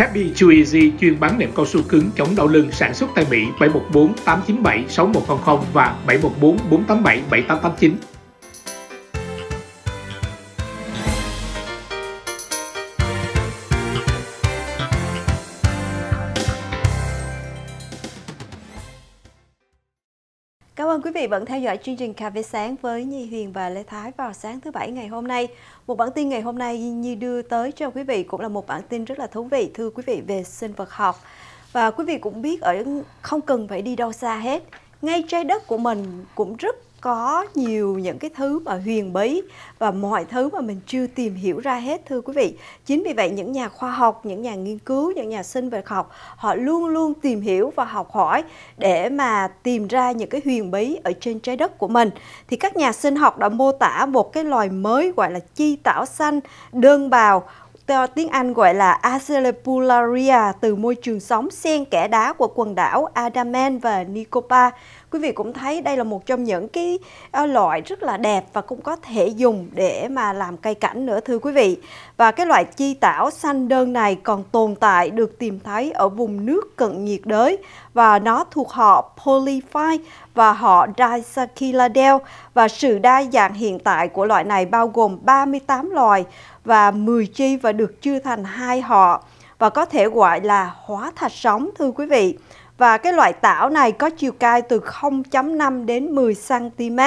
Happy Chew chuyên bán nệm cao su cứng chống đau lưng sản xuất tại Mỹ 714 897 6100 và 714 487 7889. ơn vâng, quý vị vẫn theo dõi chương trình Cà phê sáng với Nhi Huyền và Lê Thái vào sáng thứ bảy ngày hôm nay. Một bản tin ngày hôm nay Nhi đưa tới cho quý vị cũng là một bản tin rất là thú vị thưa quý vị về sinh vật học. Và quý vị cũng biết ở không cần phải đi đâu xa hết, ngay trái đất của mình cũng rất có nhiều những cái thứ mà huyền bí và mọi thứ mà mình chưa tìm hiểu ra hết thưa quý vị. Chính vì vậy những nhà khoa học, những nhà nghiên cứu, những nhà sinh vật học họ luôn luôn tìm hiểu và học hỏi để mà tìm ra những cái huyền bí ở trên trái đất của mình. Thì các nhà sinh học đã mô tả một cái loài mới gọi là chi tảo xanh đơn bào theo tiếng Anh gọi là Acelipularia từ môi trường sống xen kẽ đá của quần đảo Adaman và Nicobar quý vị cũng thấy đây là một trong những cái ờ, loại rất là đẹp và cũng có thể dùng để mà làm cây cảnh nữa thưa quý vị và cái loại chi tảo xanh đơn này còn tồn tại được tìm thấy ở vùng nước cận nhiệt đới và nó thuộc họ Polyphyte và họ Dysacchylidea và sự đa dạng hiện tại của loại này bao gồm 38 loài và 10 chi và được chia thành hai họ và có thể gọi là hóa thạch sống thưa quý vị và cái loại tảo này có chiều cao từ 0.5 đến 10 cm,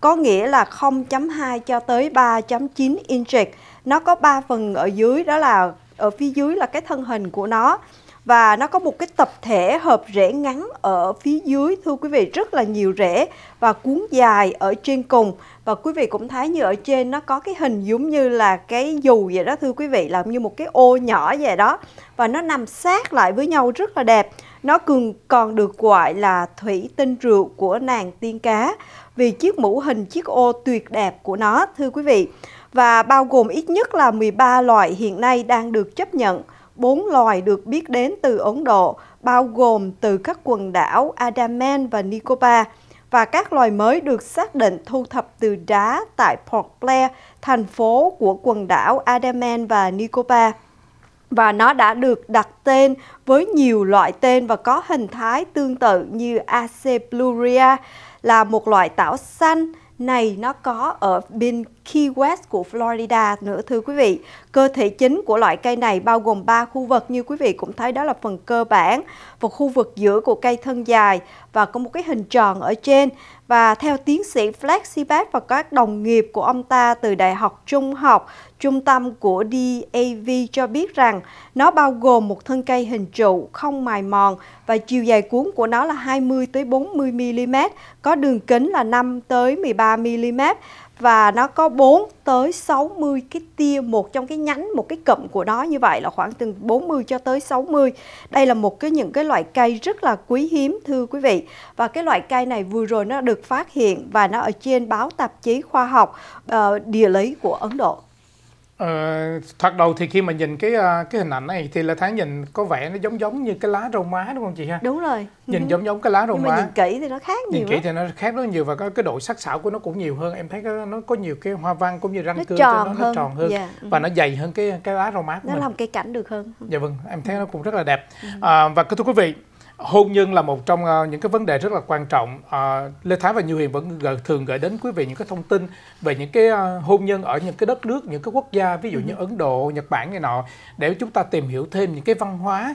có nghĩa là 0.2 cho tới 3.9 inch. Nó có 3 phần ở dưới đó là ở phía dưới là cái thân hình của nó và nó có một cái tập thể hợp rễ ngắn ở phía dưới thưa quý vị rất là nhiều rễ và cuốn dài ở trên cùng và quý vị cũng thấy như ở trên nó có cái hình giống như là cái dù vậy đó thưa quý vị làm như một cái ô nhỏ vậy đó và nó nằm sát lại với nhau rất là đẹp nó còn được gọi là thủy tinh rượu của nàng tiên cá vì chiếc mũ hình chiếc ô tuyệt đẹp của nó, thưa quý vị. Và bao gồm ít nhất là 13 loài hiện nay đang được chấp nhận, 4 loài được biết đến từ Ấn Độ, bao gồm từ các quần đảo adaman và Nicobar và các loài mới được xác định thu thập từ đá tại Port Blair, thành phố của quần đảo adaman và Nicobar và nó đã được đặt tên với nhiều loại tên và có hình thái tương tự như Acebluria là một loại tảo xanh này nó có ở bên Key West của Florida nữa thưa quý vị. Cơ thể chính của loại cây này bao gồm 3 khu vực như quý vị cũng thấy đó là phần cơ bản và khu vực giữa của cây thân dài và có một cái hình tròn ở trên. Và theo tiến sĩ Flex Sibat và các đồng nghiệp của ông ta từ Đại học Trung học, trung tâm của DAV cho biết rằng nó bao gồm một thân cây hình trụ không mài mòn và chiều dài cuốn của nó là 20 tới 40 mm, có đường kính là 5 tới 13 mm và nó có 4 tới 60 cái tia một trong cái nhánh một cái cụm của nó như vậy là khoảng từ 40 cho tới 60 đây là một cái những cái loại cây rất là quý hiếm thưa quý vị và cái loại cây này vừa rồi nó được phát hiện và nó ở trên báo tạp chí khoa học uh, địa lý của Ấn Độ Ờ, thoạt đầu thì khi mà nhìn cái ờ, cái hình ảnh này thì là tháng nhìn có vẻ nó giống giống như cái lá rau má đúng không chị ha? Đúng rồi. Nhìn ừ. giống giống cái lá rau má. nhìn kỹ thì nó khác nhìn nhiều. Nhìn kỹ lắm. thì nó khác rất nhiều và có cái độ sắc sảo của nó cũng nhiều hơn. Em thấy nó có nhiều cái hoa văn cũng như răng nó cưa tròn nó, nó hơn. tròn hơn yeah. Dạ, và ừ. nó dày hơn cái cái lá rau má của nó mình. làm cây cảnh được hơn. Ừ. Dạ vâng, em thấy nó cũng rất là đẹp. Ừ. À, và thưa quý vị, hôn nhân là một trong ờ, những cái vấn đề rất là quan trọng ờ, lê thái và như hiền vẫn thường gửi đến quý vị những cái thông tin về những cái ờ, hôn nhân ở những cái đất nước những cái quốc gia ví dụ như ừ. ấn độ nhật bản này nọ để chúng ta tìm hiểu thêm những cái văn hóa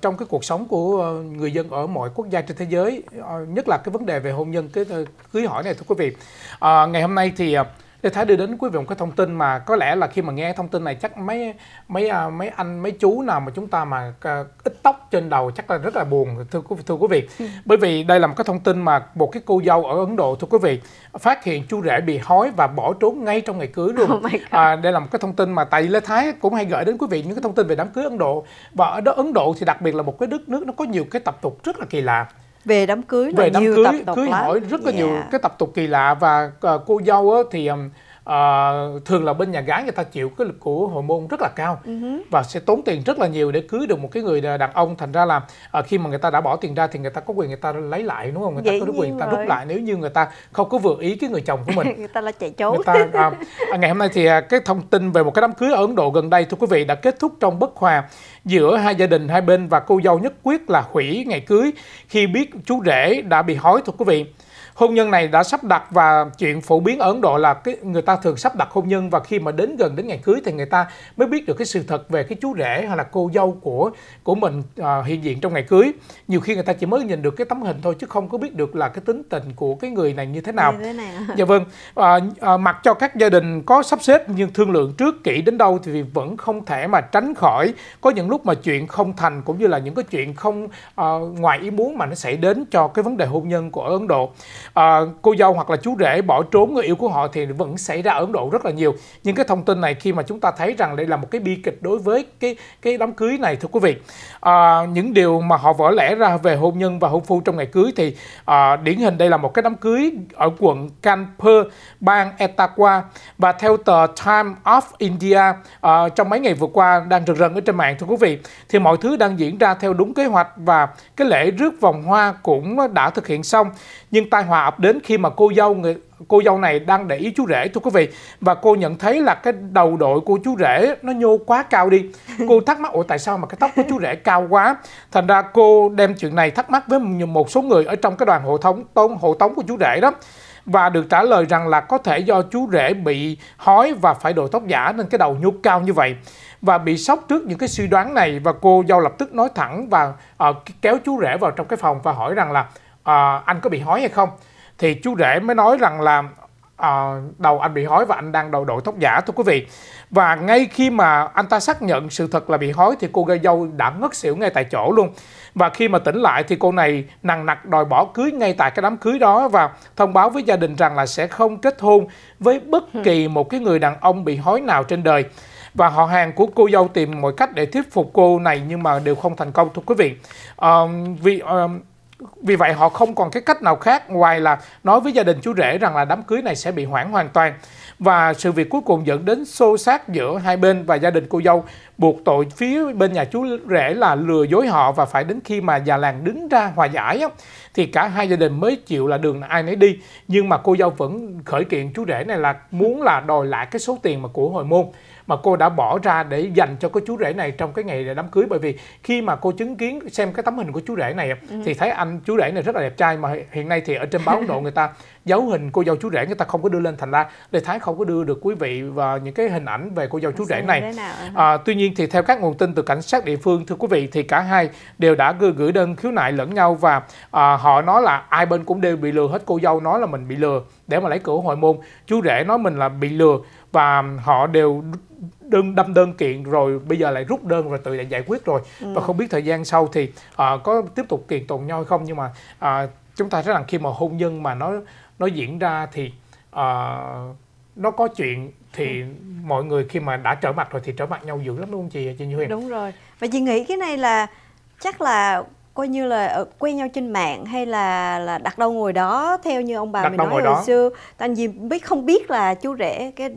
trong cái cuộc sống của người dân ở mọi quốc gia trên thế giới nhất là cái vấn đề về hôn nhân cái cưới hỏi này thưa quý vị ngày hôm nay thì thì Thái đưa đến quý vị một cái thông tin mà có lẽ là khi mà nghe thông tin này chắc mấy mấy à, mấy anh mấy chú nào mà chúng ta mà à, ít tóc trên đầu chắc là rất là buồn thưa thưa quý vị. Ừ. Bởi vì đây là một cái thông tin mà một cái cô dâu ở Ấn Độ thưa quý vị phát hiện chú rể bị hói và bỏ trốn ngay trong ngày cưới luôn. Oh à, đây là một cái thông tin mà tại Lê Thái cũng hay gửi đến quý vị những cái thông tin về đám cưới Ấn Độ và ở đó Ấn Độ thì đặc biệt là một cái đất nước nó có nhiều cái tập tục rất là kỳ lạ về đám cưới về là đám nhiều cưới tập tục cưới lắm. hỏi rất là yeah. nhiều dạ. cái tập tục kỳ lạ và ờ, cô dâu thì à, thường là bên nhà gái người ta chịu cái lực của môn rất là cao uh ừ -huh. và sẽ tốn tiền rất là nhiều để cưới được một cái người đàn ông thành ra là à, khi mà người ta đã bỏ tiền ra thì người ta có quyền người ta lấy lại đúng không người Vậy ta có quyền người ta rút lại nếu như người ta không có vừa ý cái người chồng của mình người ta là chạy trốn người ta, ờ, à, ngày hôm nay thì à, cái thông tin về một cái đám cưới ở Ấn Độ gần đây thưa quý vị đã kết thúc trong bất hòa giữa hai gia đình hai bên và cô dâu nhất quyết là hủy ngày cưới khi biết chú rể đã bị hói thưa quý vị hôn nhân này đã sắp đặt và chuyện phổ biến ở Ấn Độ là cái người ta thường sắp đặt hôn nhân và khi mà đến gần đến ngày cưới thì người ta mới biết được cái sự thật về cái chú rể hay là cô dâu của của mình à, hiện diện trong ngày cưới nhiều khi người ta chỉ mới nhìn được cái tấm hình thôi chứ không có biết được là cái tính tình của cái người này như thế nào dạ vâng à, à, mặc cho các gia đình có sắp xếp nhưng thương lượng trước kỹ đến đâu thì vẫn không thể mà tránh khỏi có những lúc mà chuyện không thành cũng như là những cái chuyện không uh, ngoài ý muốn mà nó xảy đến cho cái vấn đề hôn nhân của Ấn Độ à, cô dâu hoặc là chú rể bỏ trốn người yêu của họ thì vẫn xảy ra ở Ấn Độ rất là nhiều nhưng cái thông tin này khi mà chúng ta thấy rằng đây là một cái bi kịch đối với cái cái đám cưới này thưa quý vị à, những điều mà họ vỡ lẽ ra về hôn nhân và hôn phu trong ngày cưới thì à, điển hình đây là một cái đám cưới ở quận Kanpur bang Etaqua và theo tờ Time of India à, trong mấy ngày vừa qua đang rực rần ở trên mạng thưa quý vị thì mọi thứ đang diễn ra theo đúng kế hoạch và cái lễ rước vòng hoa cũng đã thực hiện xong nhưng tai họa hòa ập đến khi mà cô dâu người cô dâu này đang để ý chú rể thưa quý vị và cô nhận thấy là cái đầu đội của chú rể nó nhô quá cao đi cô thắc mắc ủa tại sao mà cái tóc của chú rể cao quá thành ra cô đem chuyện này thắc mắc với một số người ở trong cái đoàn hộ thống tôn hộ tống của chú rể đó và được trả lời rằng là có thể do chú rể bị hói và phải đội tóc giả nên cái đầu nhô cao như vậy và bị sốc trước những cái suy đoán này và cô dâu lập tức nói thẳng và uh, kéo chú rể vào trong cái phòng và hỏi rằng là à, anh có bị hói hay không thì chú rể mới nói rằng là à, đầu anh bị hói và anh đang đầu đội tóc giả thưa quý vị và ngay khi mà anh ta xác nhận sự thật là bị hói thì cô gái dâu đã ngất xỉu ngay tại chỗ luôn và khi mà tỉnh lại thì cô này nằng nặc đòi bỏ cưới ngay tại cái đám cưới đó và thông báo với gia đình rằng là sẽ không kết hôn với bất ừ. kỳ một cái người đàn ông bị hói nào trên đời và họ hàng của cô dâu tìm mọi cách để thuyết phục cô này nhưng mà đều không thành công thưa quý vị à, vì à, vì vậy họ không còn cái cách nào khác ngoài là nói với gia đình chú rể rằng là đám cưới này sẽ bị hoãn hoàn toàn và sự việc cuối cùng dẫn đến xô xát giữa hai bên và gia đình cô dâu buộc tội phía bên nhà chú rể là lừa dối họ và phải đến khi mà già làng đứng ra hòa giải á, thì cả hai gia đình mới chịu là đường ai nấy đi nhưng mà cô dâu vẫn khởi kiện chú rể này là muốn là đòi lại cái số tiền mà của hồi môn mà cô đã bỏ ra để dành cho cái chú rể này trong cái ngày đám cưới bởi vì khi mà cô chứng kiến xem cái tấm hình của chú rể này ừ. thì thấy anh chú rể này rất là đẹp trai mà hiện nay thì ở trên báo Ấn Độ người ta dấu hình cô dâu chú rể người ta không có đưa lên thành ra để Thái không có đưa được quý vị và những cái hình ảnh về cô dâu chú rể này ừ. à, tuy nhiên thì theo các nguồn tin từ cảnh sát địa phương thưa quý vị thì cả hai đều đã gửi, gửi đơn khiếu nại lẫn nhau và à, họ nói là ai bên cũng đều bị lừa hết cô dâu nói là mình bị lừa để mà lấy cửa hội môn chú rể nói mình là bị lừa và họ đều đơn đâm đơn kiện rồi bây giờ lại rút đơn và tự lại giải quyết rồi ừ. và không biết thời gian sau thì uh, có tiếp tục kiện tụng nhau hay không nhưng mà uh, chúng ta thấy rằng khi mà hôn nhân mà nó nó diễn ra thì uh, nó có chuyện thì ừ. mọi người khi mà đã trở mặt rồi thì trở mặt nhau dữ lắm đúng không chị chị Như Huyền đúng rồi và chị nghĩ cái này là chắc là coi như là ờ, quen nhau trên mạng hay là là đặt đâu ngồi đó theo như ông bà đặt mình nói hồi đó. xưa tại vì biết không biết là chú rể cái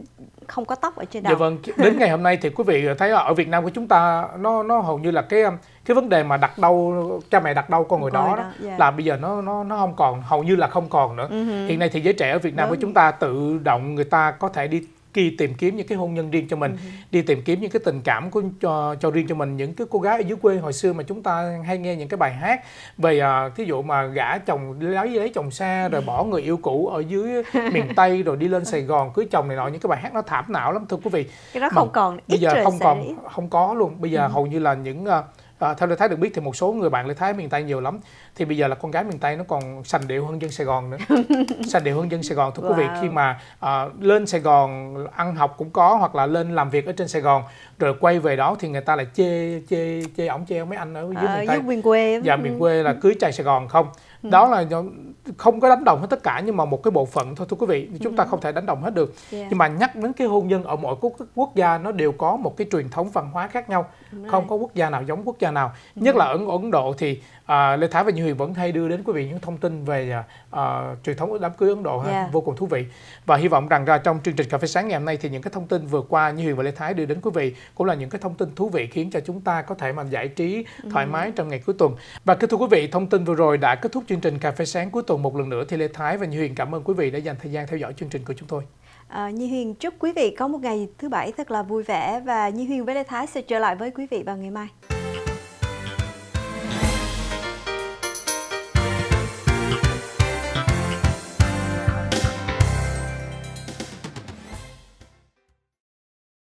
không có tóc ở trên dạ đầu. Dạ vâng, đến ngày hôm nay thì quý vị thấy ở Việt Nam của chúng ta nó nó hầu như là cái um, cái vấn đề mà đặt đâu cha mẹ đặt đâu con người đó, đó yeah. Dạ. là bây giờ nó nó nó không còn hầu như là không còn nữa. Uh-huh. Hiện nay thì giới trẻ ở Việt Nam Đúng. của vâng. chúng ta tự động người ta có thể đi đi tìm kiếm những cái hôn nhân riêng cho mình, ừ. đi tìm kiếm những cái tình cảm của cho cho riêng cho mình những cái cô gái ở dưới quê hồi xưa mà chúng ta hay nghe những cái bài hát về uh, thí dụ mà gả chồng lấy lấy chồng xa rồi bỏ người yêu cũ ở dưới miền Tây rồi đi lên Sài Gòn cưới chồng này nọ những cái bài hát nó thảm não lắm thưa quý vị. Cái đó không mà còn bây giờ không còn không có luôn. Bây giờ ừ. hầu như là những uh, à, theo Lê Thái được biết thì một số người bạn Lê Thái miền Tây nhiều lắm thì bây giờ là con gái miền Tây nó còn sành điệu hơn dân Sài Gòn nữa sành điệu hơn dân Sài Gòn thưa wow. quý vị khi mà à, lên Sài Gòn ăn học cũng có hoặc là lên làm việc ở trên Sài Gòn rồi quay về đó thì người ta lại chê chê chê ổng chê mấy anh ở dưới à, miền Tây dưới miền quê dạ miền quê là cưới trai Sài Gòn không ừ. đó là không có đánh đồng hết tất cả nhưng mà một cái bộ phận thôi thưa quý vị chúng ừ. ta không thể đánh đồng hết được yeah. nhưng mà nhắc đến cái hôn nhân ở mỗi quốc quốc gia nó đều có một cái truyền thống văn hóa khác nhau Đúng không rồi. có quốc gia nào giống quốc gia nào ừ. nhất là ở ấn độ thì À, Lê Thái và Như Huyền vẫn hay đưa đến quý vị những thông tin về à, à truyền thống đám cưới Ấn Độ yeah. Dạ. vô cùng thú vị và hy vọng rằng ra trong chương trình cà phê sáng ngày hôm nay thì những cái thông tin vừa qua Như Huyền và Lê Thái đưa đến quý vị cũng là những cái thông tin thú vị khiến cho chúng ta có thể mà giải trí ừ. thoải ừ. mái trong ngày cuối tuần và kính thưa quý vị thông tin vừa rồi đã kết thúc chương trình cà phê sáng cuối tuần một lần nữa thì Lê Thái và Như Huyền cảm ơn quý vị đã dành thời gian theo dõi chương trình của chúng tôi. À, Nhi Huyền chúc quý vị có một ngày thứ bảy thật là vui vẻ và Nhi Huyền với Lê Thái sẽ trở lại với quý vị vào ngày mai.